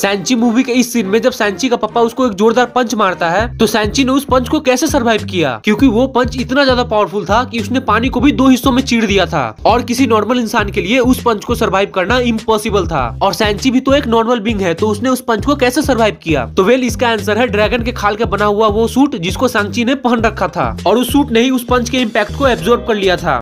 सैंची movie के इस scene में जब सैंची का पप्पा उसको एक जोरदार पंच मारता है तो सैंची ने उस पंच को कैसे सरवाइव किया क्योंकि वो पंच इतना ज्यादा पावरफुल था कि उसने पानी को भी दो हिस्सों में चीड़ दिया था और किसी नॉर्मल इंसान के लिए उस पंच को सरवाइव करना इम्पॉसिबल था और सैंची भी तो एक नॉर्मल बिंग है तो उसने उस पंच को कैसे सर्वाइव किया तो वेल इसका आंसर है ड्रैगन के खाल के बना हुआ वो सूट जिसको सांची ने पहन रखा था और उस सूट ने ही उस पंच के इम्पैक्ट को एब्जॉर्ब कर लिया था